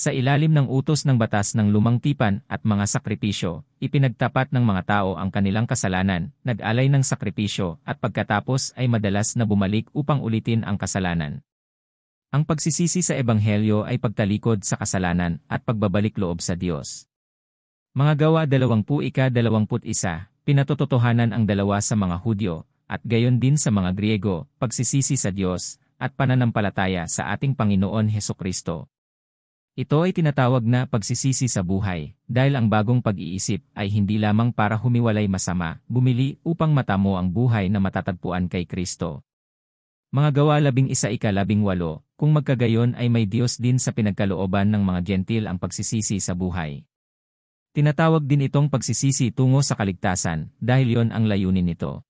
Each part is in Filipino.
Sa ilalim ng utos ng batas ng lumang tipan at mga sakripisyo, ipinagtapat ng mga tao ang kanilang kasalanan, nag-alay ng sakripisyo at pagkatapos ay madalas na bumalik upang ulitin ang kasalanan. Ang pagsisisi sa Ebanghelyo ay pagtalikod sa kasalanan at pagbabalik loob sa Diyos. Mga gawa 20 ika 21, pinatototohanan ang dalawa sa mga Hudyo, at gayon din sa mga Griego, pagsisisi sa Diyos, at pananampalataya sa ating Panginoon Heso Kristo. Ito ay tinatawag na pagsisisi sa buhay, dahil ang bagong pag-iisip ay hindi lamang para humiwalay masama, bumili upang matamo ang buhay na matatagpuan kay Kristo. Mga gawa labing isa ika labing walo, kung magkagayon ay may Diyos din sa pinagkalooban ng mga gentil ang pagsisisi sa buhay. Tinatawag din itong pagsisisi tungo sa kaligtasan, dahil yon ang layunin nito.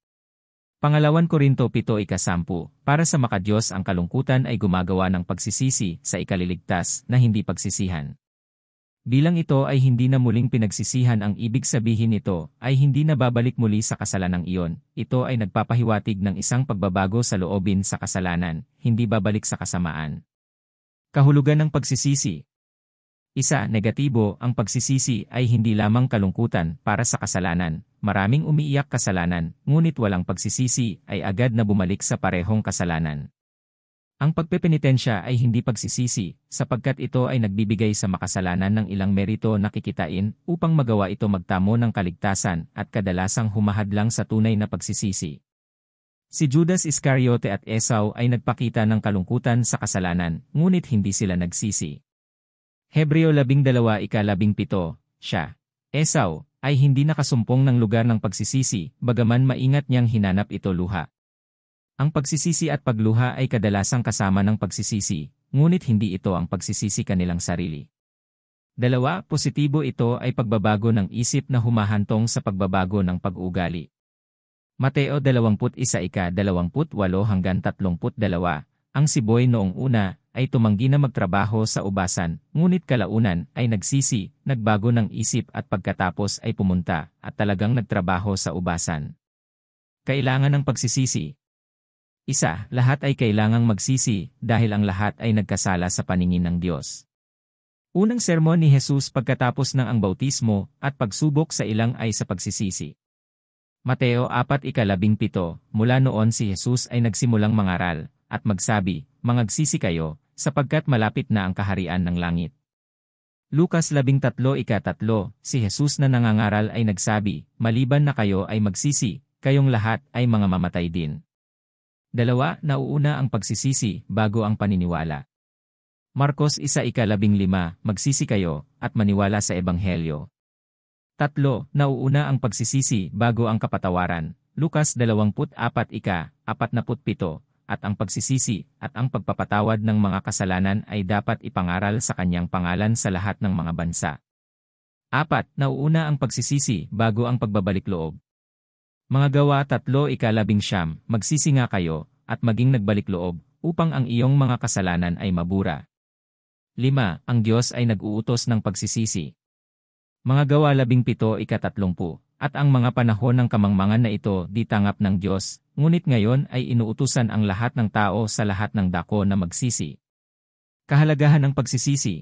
Pangalawan Korinto 7 ikasampu, para sa makadiyos ang kalungkutan ay gumagawa ng pagsisisi sa ikaliligtas na hindi pagsisihan. Bilang ito ay hindi na muling pinagsisihan ang ibig sabihin nito ay hindi na babalik muli sa kasalanang iyon, ito ay nagpapahiwatig ng isang pagbabago sa loobin sa kasalanan, hindi babalik sa kasamaan. Kahulugan ng pagsisisi isa, negatibo, ang pagsisisi ay hindi lamang kalungkutan para sa kasalanan. Maraming umiiyak kasalanan, ngunit walang pagsisisi ay agad na bumalik sa parehong kasalanan. Ang pagpepenitensya ay hindi pagsisisi, sapagkat ito ay nagbibigay sa makasalanan ng ilang merito na kikitain upang magawa ito magtamo ng kaligtasan at kadalasang humahadlang sa tunay na pagsisisi. Si Judas Iscariote at Esau ay nagpakita ng kalungkutan sa kasalanan, ngunit hindi sila nagsisi. Hebreo 12 ikalabing pito, siya, Esau, ay hindi nakasumpong ng lugar ng pagsisisi, bagaman maingat niyang hinanap ito luha. Ang pagsisisi at pagluha ay kadalasang kasama ng pagsisisi, ngunit hindi ito ang pagsisisi kanilang sarili. Dalawa, positibo ito ay pagbabago ng isip na humahantong sa pagbabago ng pag-ugali. Mateo 21 ika 28 hanggang 32, ang siboy noong una ay tumanggi na magtrabaho sa ubasan, ngunit kalaunan ay nagsisi, nagbago ng isip at pagkatapos ay pumunta at talagang nagtrabaho sa ubasan. Kailangan ng pagsisisi. Isa, lahat ay kailangang magsisi dahil ang lahat ay nagkasala sa paningin ng Diyos. Unang sermon ni Jesus pagkatapos ng ang bautismo at pagsubok sa ilang ay sa pagsisisi. Mateo 4:17 Mula noon si Jesus ay nagsimulang mangaral at magsabi, Mangagsisi kayo, sapagkat malapit na ang kaharian ng langit. Lukas 13:3 Si Jesus na nangangaral ay nagsabi, Maliban na kayo ay magsisi, kayong lahat ay mga mamatay din. Dalawa, nauuna ang pagsisisi bago ang paniniwala. Marcos 1:15 Magsisi kayo at maniwala sa ebanghelyo. Tatlo, nauuna ang pagsisisi bago ang kapatawaran. Lukas 24:47 at ang pagsisisi at ang pagpapatawad ng mga kasalanan ay dapat ipangaral sa kanyang pangalan sa lahat ng mga bansa. Apat, nauuna ang pagsisisi bago ang pagbabalik loob. Mga gawa tatlo ikalabing siyam, magsisi nga kayo, at maging nagbalik loob, upang ang iyong mga kasalanan ay mabura. Lima, ang Diyos ay nag-uutos ng pagsisisi. Mga gawa labing pito ikatatlong po, at ang mga panahon ng kamangmangan na ito di tanggap ng Diyos ngunit ngayon ay inuutusan ang lahat ng tao sa lahat ng dako na magsisi. Kahalagahan ng pagsisisi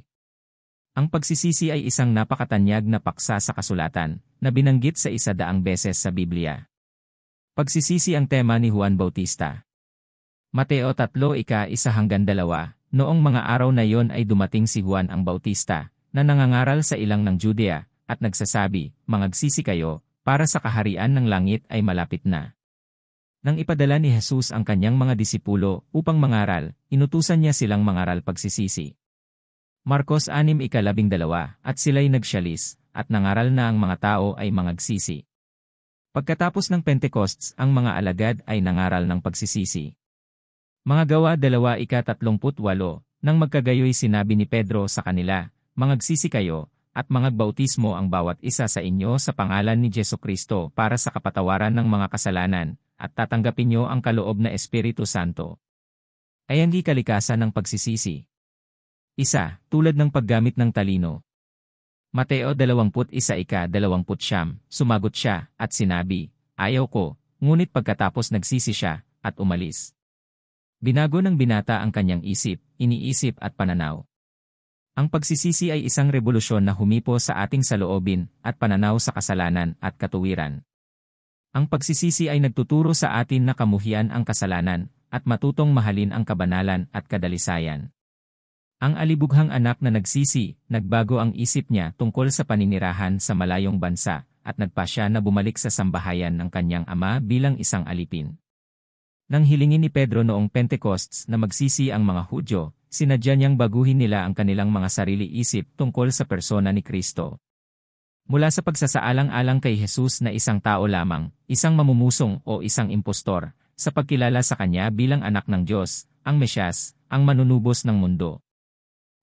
Ang pagsisisi ay isang napakatanyag na paksa sa kasulatan, na binanggit sa isa daang beses sa Biblia. Pagsisisi ang tema ni Juan Bautista. Mateo 3 ika 1 hanggang 2, noong mga araw na yon ay dumating si Juan ang Bautista, na nangangaral sa ilang ng Judea, at nagsasabi, Mangagsisi kayo, para sa kaharian ng langit ay malapit na. Nang ipadala ni Jesus ang kanyang mga disipulo upang mangaral, inutusan niya silang mangaral pagsisisi. Marcos 6.12 ikalabing dalawa, at sila'y nagsyalis, at nangaral na ang mga tao ay mangagsisi. Pagkatapos ng Pentecosts, ang mga alagad ay nangaral ng pagsisisi. Mga gawa 2.38 nang magkagayoy sinabi ni Pedro sa kanila, Mangagsisi kayo, at mangagbautismo ang bawat isa sa inyo sa pangalan ni Jesu Kristo para sa kapatawaran ng mga kasalanan, at tatanggapin niyo ang kaloob na Espiritu Santo. Ay ang kalikasan ng pagsisisi. Isa, tulad ng paggamit ng talino. Mateo 21 ika 20 siyam, sumagot siya, at sinabi, Ayaw ko, ngunit pagkatapos nagsisi siya, at umalis. Binago ng binata ang kanyang isip, iniisip at pananaw. Ang pagsisisi ay isang revolusyon na humipo sa ating saloobin at pananaw sa kasalanan at katuwiran. Ang pagsisisi ay nagtuturo sa atin na kamuhian ang kasalanan at matutong mahalin ang kabanalan at kadalisayan. Ang alibughang anak na nagsisi, nagbago ang isip niya tungkol sa paninirahan sa malayong bansa, at nagpa siya na bumalik sa sambahayan ng kanyang ama bilang isang alipin. Nang hilingin ni Pedro noong Pentecosts na magsisi ang mga Hudyo, sinadya niyang baguhin nila ang kanilang mga sarili isip tungkol sa persona ni Kristo mula sa pagsasaalang-alang kay Jesus na isang tao lamang, isang mamumusong o isang impostor, sa pagkilala sa kanya bilang anak ng Diyos, ang Mesyas, ang manunubos ng mundo.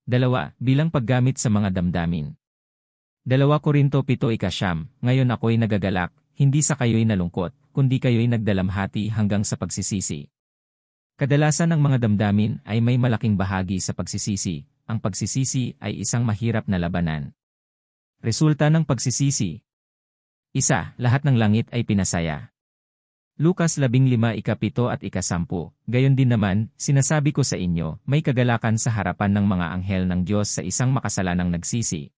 Dalawa, bilang paggamit sa mga damdamin. Dalawa Korinto 7 Ikasyam, ngayon ako'y nagagalak, hindi sa kayo'y nalungkot, kundi kayo'y nagdalamhati hanggang sa pagsisisi. Kadalasan ng mga damdamin ay may malaking bahagi sa pagsisisi, ang pagsisisi ay isang mahirap na labanan. Resulta ng pagsisisi. Isa, lahat ng langit ay pinasaya. Lukas 15 ikapito at ikasampu, gayon din naman, sinasabi ko sa inyo, may kagalakan sa harapan ng mga anghel ng Diyos sa isang makasalanang nagsisi.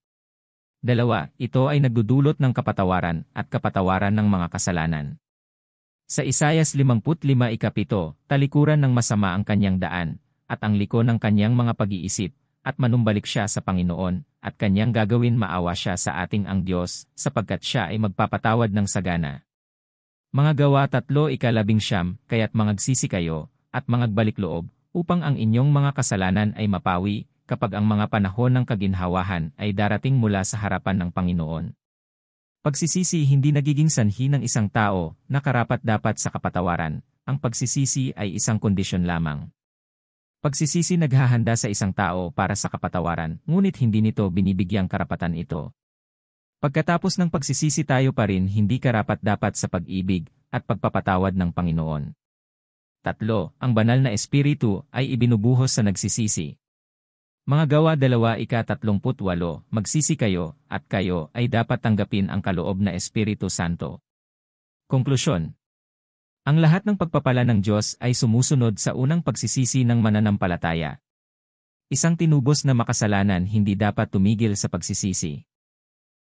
Dalawa, ito ay nagdudulot ng kapatawaran at kapatawaran ng mga kasalanan. Sa Isayas 55 ikapito, talikuran ng masama ang kanyang daan, at ang liko ng kanyang mga pag-iisip, at manumbalik siya sa Panginoon, at kanyang gagawin maawa siya sa ating ang Diyos, sapagkat siya ay magpapatawad ng sagana. Mga gawa tatlo ikalabing siyam, kaya't mangagsisi kayo, at mangagbalik loob, upang ang inyong mga kasalanan ay mapawi, kapag ang mga panahon ng kaginhawahan ay darating mula sa harapan ng Panginoon. Pagsisisi hindi nagiging sanhi ng isang tao na karapat dapat sa kapatawaran, ang pagsisisi ay isang kondisyon lamang. Pagsisisi naghahanda sa isang tao para sa kapatawaran, ngunit hindi nito binibigyang karapatan ito. Pagkatapos ng pagsisisi tayo pa rin hindi karapat dapat sa pag-ibig at pagpapatawad ng Panginoon. Tatlo, ang banal na espiritu ay ibinubuhos sa nagsisisi. Mga gawa dalawa ika-38, magsisi kayo, at kayo ay dapat tanggapin ang kaloob na Espiritu Santo. Konklusyon ang lahat ng pagpapala ng Diyos ay sumusunod sa unang pagsisisi ng mananampalataya. Isang tinubos na makasalanan hindi dapat tumigil sa pagsisisi.